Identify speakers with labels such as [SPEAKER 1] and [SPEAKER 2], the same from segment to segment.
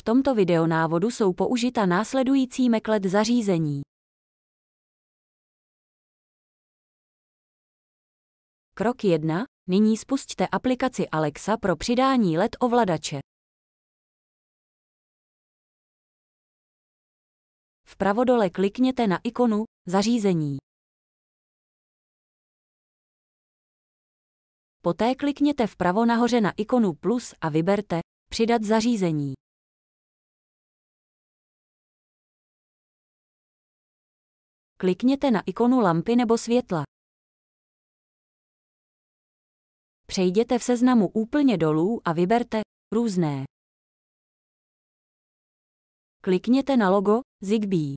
[SPEAKER 1] V tomto videonávodu jsou použita následující meklet zařízení. Krok 1. Nyní spusťte aplikaci Alexa pro přidání LED ovladače. V pravodole klikněte na ikonu Zařízení. Poté klikněte vpravo nahoře na ikonu plus a vyberte Přidat zařízení. klikněte na ikonu lampy nebo světla. Přejděte v seznamu úplně dolů a vyberte různé. Klikněte na logo Zigbee.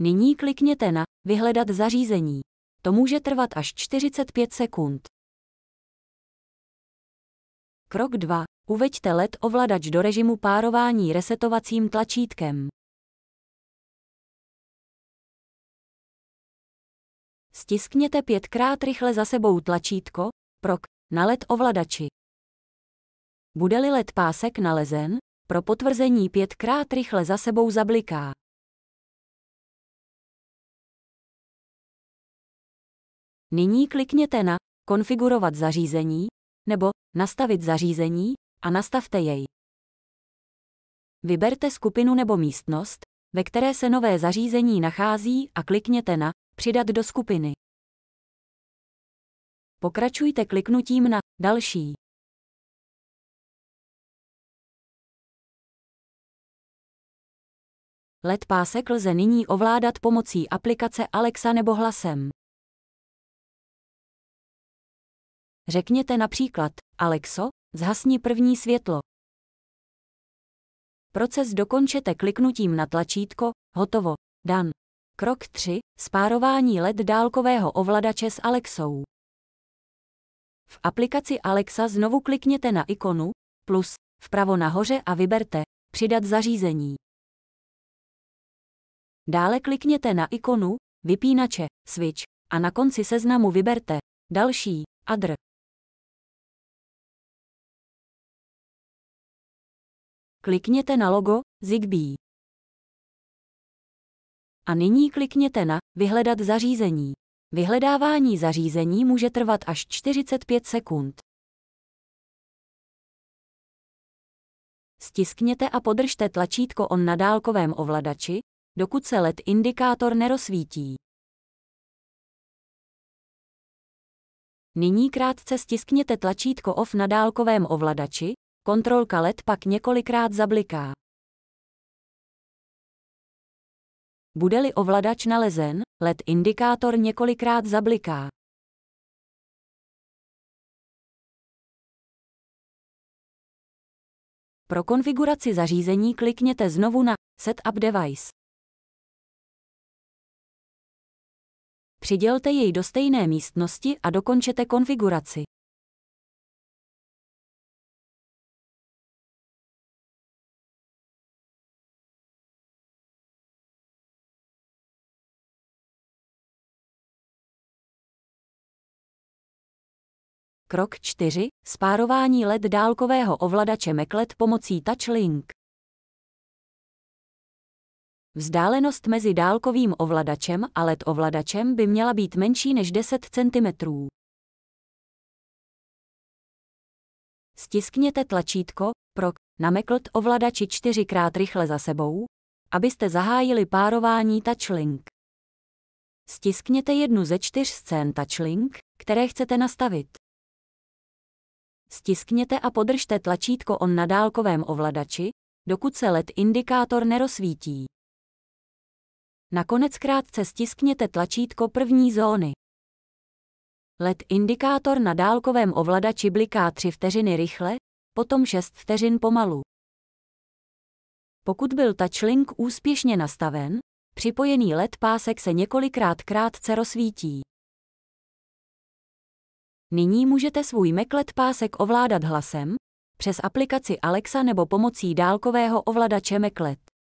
[SPEAKER 1] Nyní klikněte na Vyhledat
[SPEAKER 2] zařízení. To může trvat až 45 sekund. Krok 2. Uveďte LED ovladač do režimu párování resetovacím
[SPEAKER 1] tlačítkem.
[SPEAKER 2] Stiskněte pětkrát rychle za sebou tlačítko PROK na LED ovladači. Bude-li LED pásek nalezen, pro potvrzení pětkrát
[SPEAKER 1] rychle za sebou zabliká.
[SPEAKER 2] Nyní klikněte na Konfigurovat zařízení nebo Nastavit zařízení a nastavte jej. Vyberte skupinu nebo místnost, ve které se nové zařízení nachází a klikněte na Přidat do skupiny. Pokračujte kliknutím na Další.
[SPEAKER 1] LED pásek lze nyní ovládat pomocí aplikace Alexa nebo hlasem. Řekněte například,
[SPEAKER 2] Alexo, zhasni první světlo. Proces dokončete kliknutím na tlačítko Hotovo, Dan. Krok 3. Spárování LED dálkového ovladače s Alexou. V aplikaci Alexa znovu klikněte na ikonu plus vpravo nahoře a vyberte Přidat zařízení. Dále klikněte na ikonu Vypínače
[SPEAKER 1] switch a na konci seznamu vyberte Další adr. Klikněte na logo
[SPEAKER 2] Zigbee. A nyní klikněte na Vyhledat zařízení. Vyhledávání zařízení může trvat až 45 sekund. Stiskněte a podržte tlačítko ON na dálkovém ovladači, dokud se LED indikátor nerozsvítí. Nyní krátce stiskněte tlačítko OFF na dálkovém ovladači, kontrolka LED pak několikrát zabliká. Bude-li ovladač nalezen, LED indikátor
[SPEAKER 1] několikrát zabliká. Pro konfiguraci zařízení klikněte znovu na Setup Device. Přidělte jej do stejné místnosti a dokončete konfiguraci. Krok 4.
[SPEAKER 2] Spárování LED dálkového ovladače Meklet pomocí TouchLink. Vzdálenost mezi dálkovým ovladačem a LED ovladačem by měla být menší než 10 cm. Stiskněte tlačítko PROK na Meklet ovladači čtyřikrát rychle za sebou, abyste zahájili párování TouchLink. Stiskněte jednu ze čtyř scén TouchLink, které chcete nastavit. Stiskněte a podržte tlačítko ON na dálkovém ovladači, dokud se LED indikátor nerozsvítí. Nakonec krátce stiskněte tlačítko první zóny. LED indikátor na dálkovém ovladači bliká 3 vteřiny rychle, potom 6 vteřin pomalu. Pokud byl TouchLink úspěšně nastaven, připojený LED pásek se několikrát krátce rozsvítí. Nyní můžete svůj Meklet pásek ovládat hlasem, přes aplikaci Alexa nebo pomocí dálkového ovladače Meklet.